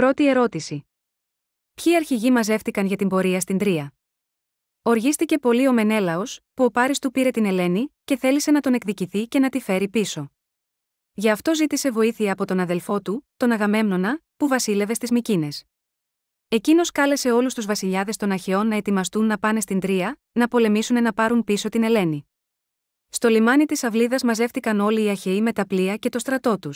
Πρώτη ερώτηση. Ποιοι αρχηγοί μαζεύτηκαν για την πορεία στην Τρία. Οργίστηκε πολύ ο Μενέλαος, που ο Πάρης του πήρε την Ελένη, και θέλησε να τον εκδικηθεί και να τη φέρει πίσω. Γι' αυτό ζήτησε βοήθεια από τον αδελφό του, τον Αγαμέμνονα, που βασίλευε στις Μικίνες. Εκείνος κάλεσε όλους τους βασιλιάδες των Αχαιών να ετοιμαστούν να πάνε στην Τρία, να πολεμήσουν να πάρουν πίσω την Ελένη. Στο λιμάνι της Αυλίδας μαζεύτηκαν όλοι οι Αχαιοί με τα πλοία και το στρατό τους,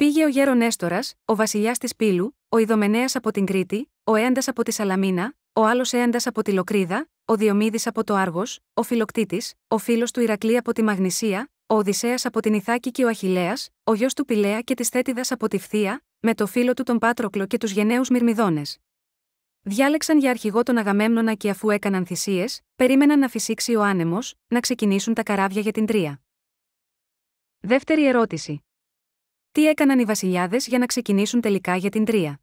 Πήγε ο γέρο Νέστορας, ο βασιλιάς της Πύλου, ο Ιδωμενέας από την Κρήτη, ο Έαντας από τη Σαλαμίνα, ο άλλος Έαντας από τη Λοκρίδα, ο Διομίδη από το Άργος, ο Φιλοκτήτης, ο φίλος του Ηρακλή από τη Μαγνησία, ο Οδυσσέας από την Ιθάκη και ο Αχηλέα, ο γιος του Πηλέα και της Θέτιδας από τη Φθία, με το φίλο του τον Πάτροκλο και τους γενναίους Μυρμιδώνε. Διάλεξαν για αρχηγό τον Αγαμέμνονα και αφού έκαναν θυσίες, περίμεναν να φυσήξει ο άνεμος, να ξεκινήσουν τα καράβια για την Τρία. Δεύτερη ερώτηση. Τι έκαναν οι βασιλιάδες για να ξεκινήσουν τελικά για την τρία.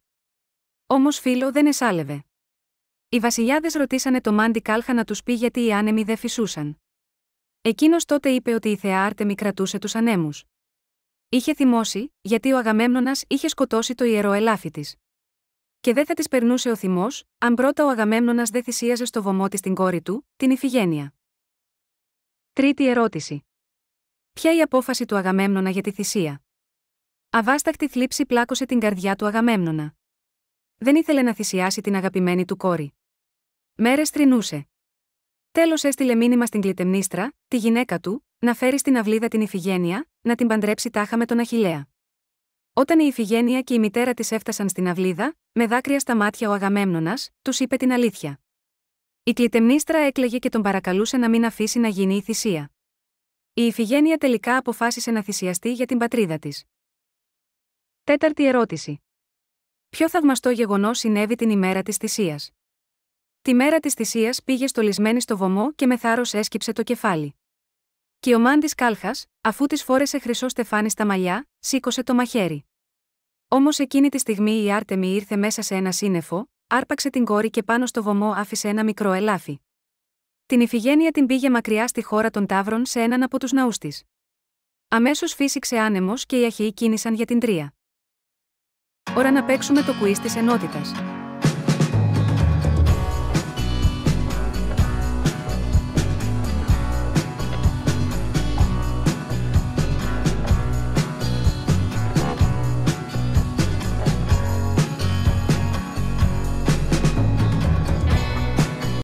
Όμως φίλο δεν εσάλευε. Οι βασιλιάδες ρωτήσανε το Μάντι Κάλχα να τους πει γιατί οι άνεμοι δεν φυσούσαν. Εκείνος τότε είπε ότι η θεά Άρτεμι κρατούσε τους ανέμους. Είχε θυμώσει, γιατί ο Αγαμέμνονας είχε σκοτώσει το ιερό ελάφι της. Και δεν θα της περνούσε ο θυμός, αν πρώτα ο Αγαμέμνονας δεν θυσίαζε στο βωμό της την κόρη του, την Ιφηγένεια. Τρίτη ερώτηση. Ποια η απόφαση του Αγαμέμνονα για τη θυσία. Αβάσταχτη θλίψη πλάκωσε την καρδιά του Αγαμέμνονα. Δεν ήθελε να θυσιάσει την αγαπημένη του κόρη. Μέρες τρινούσε. Τέλος έστειλε μήνυμα στην κλητεμνίστρα, τη γυναίκα του, να φέρει στην αυλίδα την Ιφηγένεια, να την παντρέψει τάχα με τον Αχηλέα. Όταν η Ιφηγένεια και η μητέρα της έφτασαν στην αυλίδα, με δάκρυα στα μάτια ο Αγαμέμνονας, τους είπε την αλήθεια. Η κλητεμνίστρα έκλαιγε και τον παρακαλούσε να μην αφήσει να γίνει η θυσία. Η Ιφηγένεια τελικά αποφάσισε να θυσιαστεί για την πατρίδα της. Τέταρτη ερώτηση. Ποιο θαυμαστό γεγονός συνέβη την ημέρα της θυσίας. Τη μέρα της θυσίας πήγε στολισμένη στο βωμό και με θάρρος έσκυψε το κεφάλι. Και ο μάντης Κάλχας, αφού της φόρεσε χρυσό στεφάνι στα μαλλιά, σήκωσε το μαχαίρι. Όμως εκείνη τη στιγμή η Άρτεμι ήρθε μέσα σε ένα σύννεφο, άρπαξε την κόρη και πάνω στο βωμό άφησε ένα μικρό ελάφι. Την ηφηγένεια την πήγε μακριά στη χώρα των Ταύρων σε έναν από τους ναούς της. Αμέσως φύσηξε άνεμος και οι Αχαιοί κίνησαν για την Τρία ώρα να παίξουμε το quiz της ενότητας.